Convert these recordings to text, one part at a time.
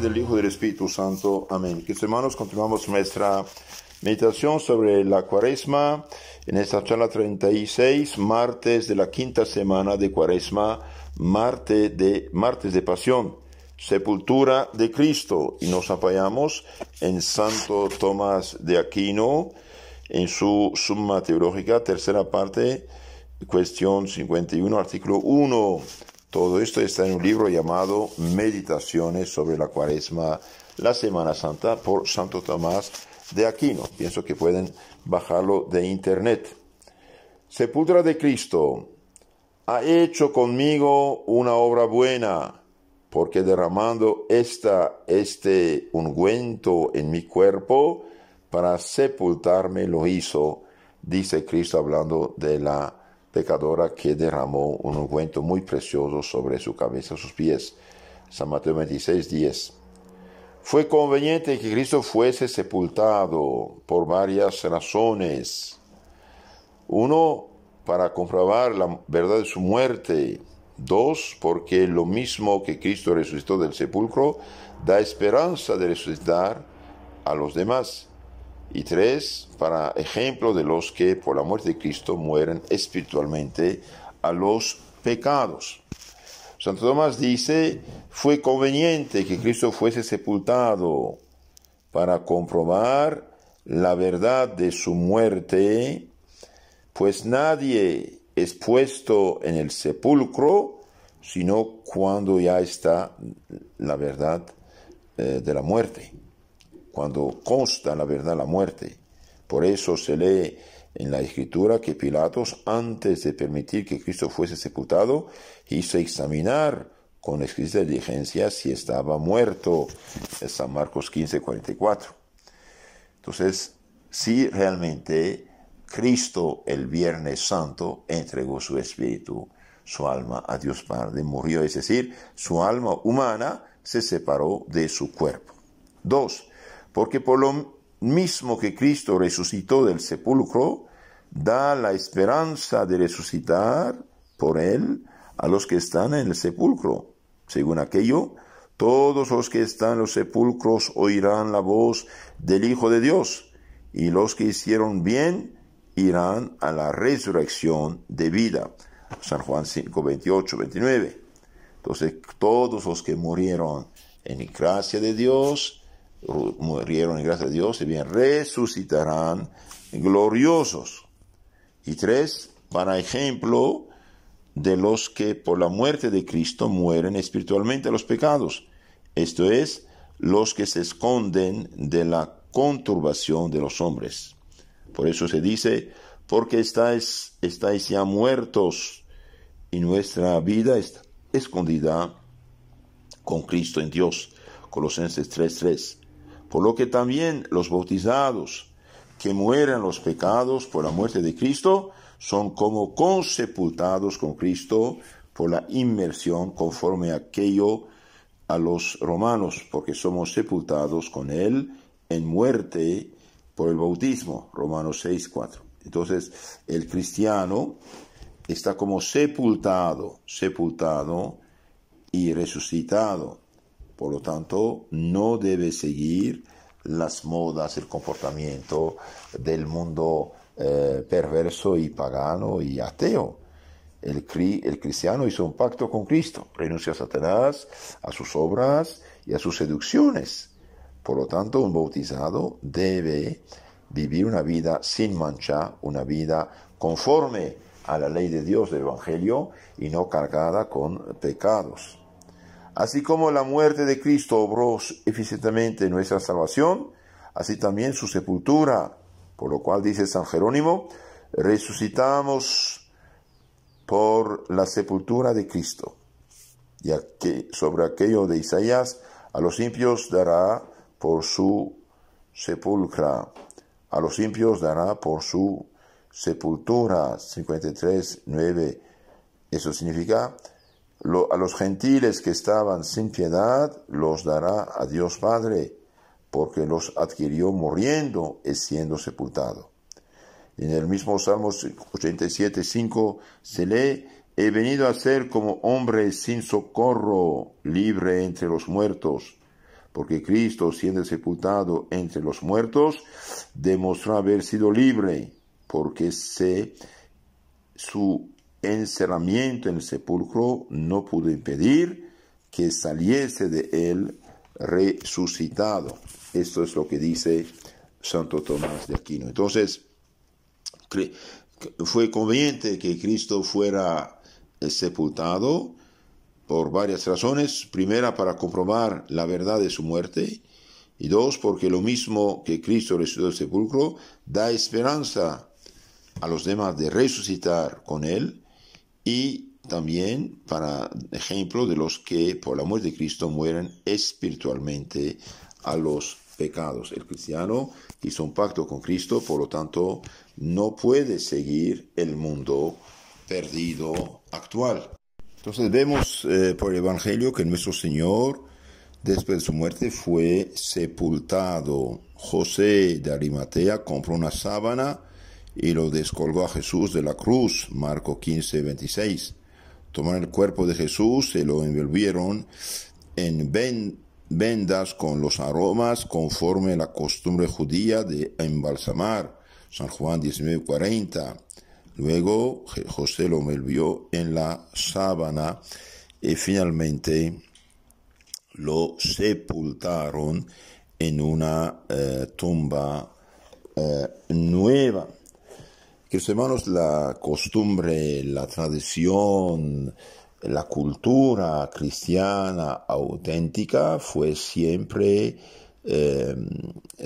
del Hijo del Espíritu Santo. Amén. Queridos hermanos, continuamos nuestra meditación sobre la cuaresma en esta charla 36, martes de la quinta semana de cuaresma, martes de, martes de pasión, sepultura de Cristo. Y nos apoyamos en Santo Tomás de Aquino, en su Summa Teológica, tercera parte, cuestión 51, artículo 1 todo esto está en un libro llamado Meditaciones sobre la Cuaresma, la Semana Santa, por Santo Tomás de Aquino. Pienso que pueden bajarlo de internet. Sepultura de Cristo, ha hecho conmigo una obra buena, porque derramando esta, este ungüento en mi cuerpo, para sepultarme lo hizo, dice Cristo hablando de la pecadora que derramó un ungüento muy precioso sobre su cabeza sus pies. San Mateo 26, 10. Fue conveniente que Cristo fuese sepultado por varias razones. Uno, para comprobar la verdad de su muerte. Dos, porque lo mismo que Cristo resucitó del sepulcro da esperanza de resucitar a los demás y tres, para ejemplo de los que por la muerte de Cristo mueren espiritualmente a los pecados. Santo Tomás dice, fue conveniente que Cristo fuese sepultado para comprobar la verdad de su muerte, pues nadie es puesto en el sepulcro, sino cuando ya está la verdad eh, de la muerte cuando consta la verdad la muerte. Por eso se lee en la escritura que Pilatos, antes de permitir que Cristo fuese sepultado, hizo examinar con exquisita diligencia si estaba muerto. San Marcos 15, 44. Entonces, si realmente Cristo el Viernes Santo entregó su espíritu, su alma a Dios Padre, murió, es decir, su alma humana se separó de su cuerpo. Dos, porque por lo mismo que Cristo resucitó del sepulcro, da la esperanza de resucitar por él a los que están en el sepulcro. Según aquello, todos los que están en los sepulcros oirán la voz del Hijo de Dios, y los que hicieron bien irán a la resurrección de vida. San Juan 5, 28, 29. Entonces, todos los que murieron en gracia de Dios murieron, en gracia de Dios, y bien resucitarán gloriosos. Y tres, para ejemplo de los que por la muerte de Cristo mueren espiritualmente los pecados, esto es, los que se esconden de la conturbación de los hombres. Por eso se dice, porque estáis, estáis ya muertos y nuestra vida está escondida con Cristo en Dios. Colosenses 3:3 por lo que también los bautizados que mueran los pecados por la muerte de Cristo son como consepultados con Cristo por la inmersión conforme aquello a los romanos, porque somos sepultados con Él en muerte por el bautismo, Romanos 6, 4. Entonces, el cristiano está como sepultado, sepultado y resucitado por lo tanto, no debe seguir las modas, el comportamiento del mundo eh, perverso y pagano y ateo. El, el cristiano hizo un pacto con Cristo, renuncia a Satanás, a sus obras y a sus seducciones. Por lo tanto, un bautizado debe vivir una vida sin mancha, una vida conforme a la ley de Dios del Evangelio y no cargada con pecados. Así como la muerte de Cristo obró eficientemente nuestra salvación, así también su sepultura, por lo cual dice San Jerónimo, resucitamos por la sepultura de Cristo. Y que sobre aquello de Isaías, a los impios dará por su sepulcra, a los impios dará por su sepultura, 53, 9. Eso significa a los gentiles que estaban sin piedad los dará a Dios Padre, porque los adquirió muriendo y siendo sepultado. En el mismo Salmo 87, 5 se lee, He venido a ser como hombre sin socorro, libre entre los muertos, porque Cristo, siendo sepultado entre los muertos, demostró haber sido libre, porque sé su encerramiento en el sepulcro no pudo impedir que saliese de él resucitado. Esto es lo que dice Santo Tomás de Aquino. Entonces, fue conveniente que Cristo fuera eh, sepultado por varias razones. Primera, para comprobar la verdad de su muerte. Y dos, porque lo mismo que Cristo resucitó del sepulcro, da esperanza a los demás de resucitar con Él y también para ejemplo de los que por la muerte de Cristo mueren espiritualmente a los pecados. El cristiano hizo un pacto con Cristo, por lo tanto no puede seguir el mundo perdido actual. Entonces vemos eh, por el Evangelio que nuestro Señor después de su muerte fue sepultado. José de Arimatea compró una sábana y lo descolgó a Jesús de la cruz, Marco 15, 26. Tomaron el cuerpo de Jesús y lo envolvieron en vendas con los aromas conforme la costumbre judía de embalsamar, San Juan 19, 40. Luego José lo envolvió en la sábana y finalmente lo sepultaron en una eh, tumba eh, nueva. Queridos hermanos, la costumbre, la tradición, la cultura cristiana auténtica fue siempre eh,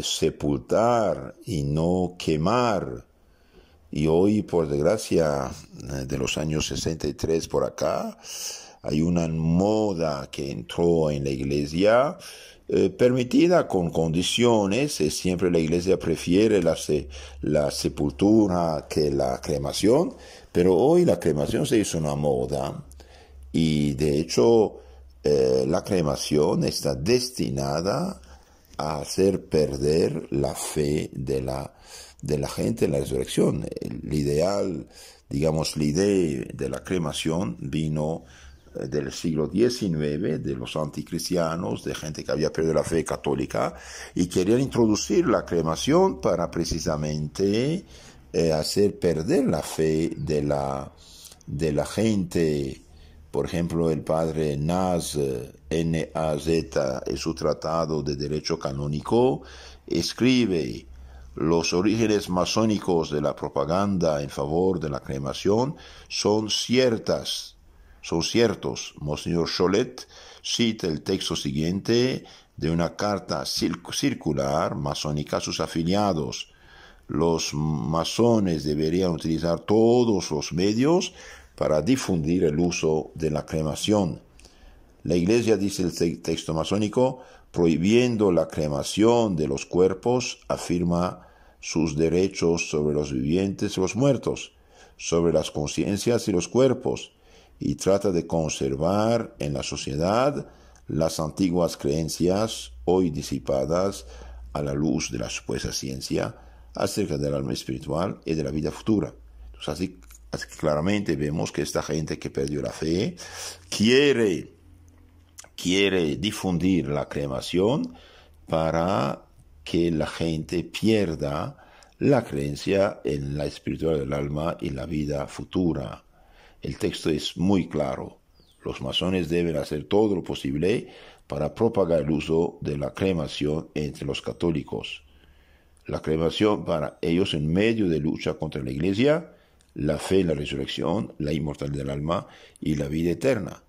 sepultar y no quemar. Y hoy, por desgracia, eh, de los años 63 por acá, hay una moda que entró en la iglesia eh, permitida con condiciones, eh, siempre la iglesia prefiere la, sepultura que la cremación, pero hoy la cremación se hizo una moda y de hecho eh, la cremación está destinada a hacer perder la fe de la, de la gente en la resurrección. El ideal, digamos, la idea de la cremación vino del siglo XIX, de los anticristianos, de gente que había perdido la fe católica, y querían introducir la cremación para precisamente eh, hacer perder la fe de la, de la gente. Por ejemplo, el padre Naz, N-A-Z, en su tratado de Derecho Canónico, escribe los orígenes masónicos de la propaganda en favor de la cremación son ciertas son ciertos. Monseñor Cholet cita el texto siguiente de una carta circular masónica a sus afiliados. Los masones deberían utilizar todos los medios para difundir el uso de la cremación. La Iglesia, dice el texto masónico, prohibiendo la cremación de los cuerpos, afirma sus derechos sobre los vivientes y los muertos, sobre las conciencias y los cuerpos, y trata de conservar en la sociedad las antiguas creencias hoy disipadas a la luz de la supuesta ciencia acerca del alma espiritual y de la vida futura. así, claramente vemos que esta gente que perdió la fe quiere, quiere difundir la cremación para que la gente pierda la creencia en la espiritual del alma y la vida futura. El texto es muy claro. Los masones deben hacer todo lo posible para propagar el uso de la cremación entre los católicos. La cremación para ellos en medio de lucha contra la iglesia, la fe en la resurrección, la inmortalidad del alma y la vida eterna.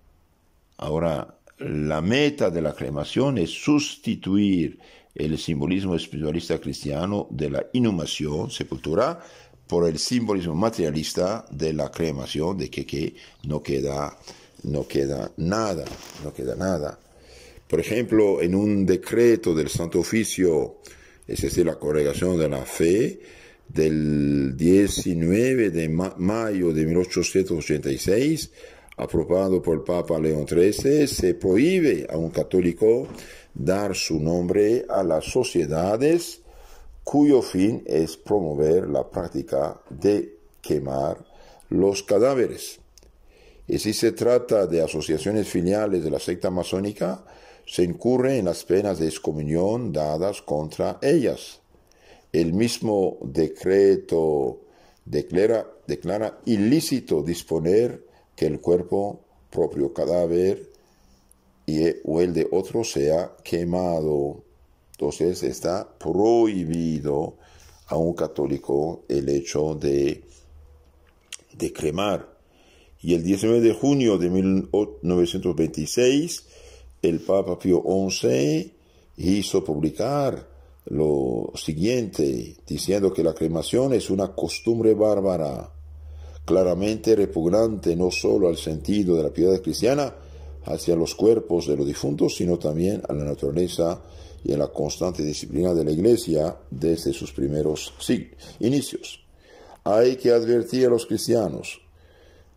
Ahora, la meta de la cremación es sustituir el simbolismo espiritualista cristiano de la inhumación, sepultura, por el simbolismo materialista de la cremación, de que, que no, queda, no queda nada, no queda nada. Por ejemplo, en un decreto del Santo Oficio, es decir, la Congregación de la Fe, del 19 de mayo de 1886, aprobado por el Papa León XIII, se prohíbe a un católico dar su nombre a las sociedades cuyo fin es promover la práctica de quemar los cadáveres. Y si se trata de asociaciones filiales de la secta masónica, se incurre en las penas de excomunión dadas contra ellas. El mismo decreto declara, declara ilícito disponer que el cuerpo propio cadáver y, o el de otro sea quemado entonces está prohibido a un católico el hecho de, cremar. Y el 19 de junio de 1926, el Papa Pío XI hizo publicar lo siguiente, diciendo que la cremación es una costumbre bárbara, claramente repugnante no solo al sentido de la piedad cristiana hacia los cuerpos de los difuntos, sino también a la naturaleza y en la constante disciplina de la Iglesia desde sus primeros inicios. Hay que advertir a los cristianos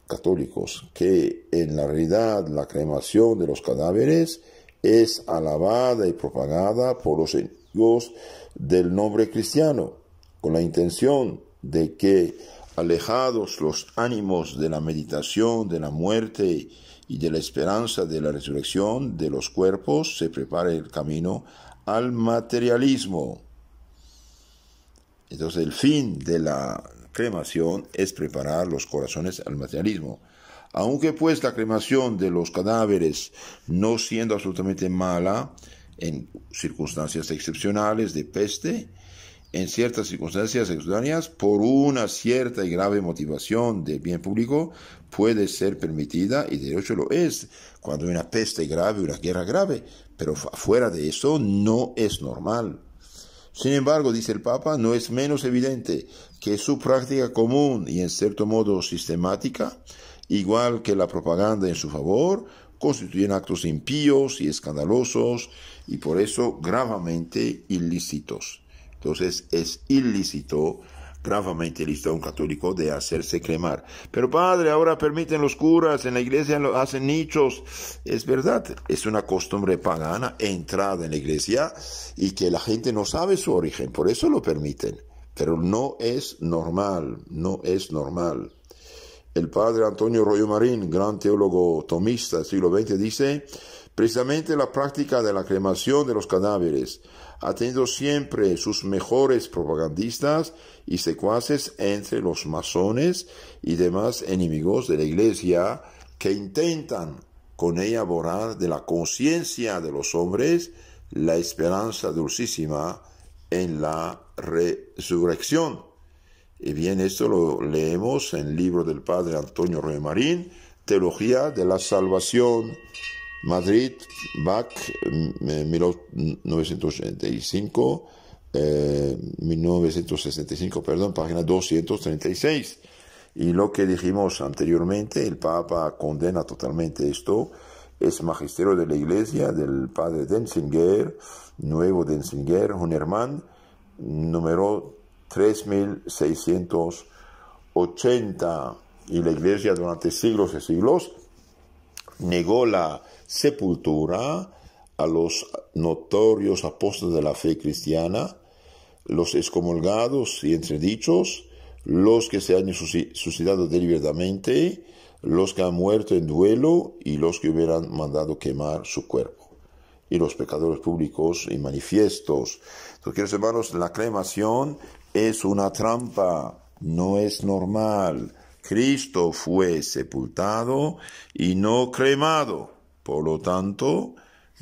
católicos que en la realidad la cremación de los cadáveres es alabada y propagada por los enemigos del nombre cristiano, con la intención de que, alejados los ánimos de la meditación de la muerte y de la esperanza de la resurrección de los cuerpos, se prepare el camino al materialismo. Entonces el fin de la cremación es preparar los corazones al materialismo. Aunque pues la cremación de los cadáveres no siendo absolutamente mala en circunstancias excepcionales de peste, en ciertas circunstancias extrañas, por una cierta y grave motivación de bien público, puede ser permitida y de hecho lo es cuando hay una peste grave, una guerra grave. Pero afuera de eso no es normal. Sin embargo, dice el Papa, no es menos evidente que su práctica común y en cierto modo sistemática, igual que la propaganda en su favor, constituyen actos impíos y escandalosos y por eso gravemente ilícitos. Entonces es ilícito Gravamente a un católico de hacerse cremar. Pero padre, ahora permiten los curas, en la iglesia hacen nichos. Es verdad, es una costumbre pagana entrada en la iglesia y que la gente no sabe su origen, por eso lo permiten. Pero no es normal, no es normal. El padre Antonio Royo Marín, gran teólogo tomista del siglo XX, dice, Precisamente la práctica de la cremación de los cadáveres ha tenido siempre sus mejores propagandistas y secuaces entre los masones y demás enemigos de la Iglesia que intentan con ella borrar de la conciencia de los hombres la esperanza dulcísima en la resurrección. Y bien, esto lo leemos en el libro del Padre Antonio Rey Marín, Teología de la Salvación Madrid, Bach, 1985, mm, 1965, eh, eh, perdón, página 236. Y lo que dijimos anteriormente, el Papa condena totalmente esto. Es magisterio de la Iglesia del padre Denzinger, nuevo Denzinger, un hermano, número 3680. Y la Iglesia durante siglos y siglos negó la sepultura a los notorios apóstoles de la fe cristiana, los excomulgados y entredichos, los que se han suicidado deliberadamente, los que han muerto en duelo y los que hubieran mandado quemar su cuerpo, y los pecadores públicos y manifiestos. Entonces, queridos hermanos, la cremación es una trampa, no es normal. Cristo fue sepultado y no cremado. Por lo tanto,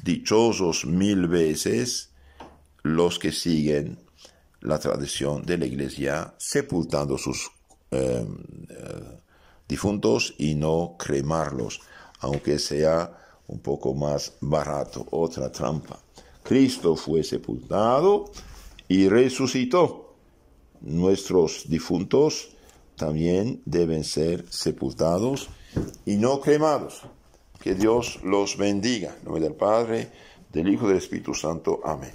dichosos mil veces los que siguen la tradición de la iglesia sepultando sus eh, eh, difuntos y no cremarlos, aunque sea un poco más barato, otra trampa. Cristo fue sepultado y resucitó. Nuestros difuntos también deben ser sepultados y no cremados. Que Dios los bendiga. En nombre del Padre, del Hijo y del Espíritu Santo. Amén.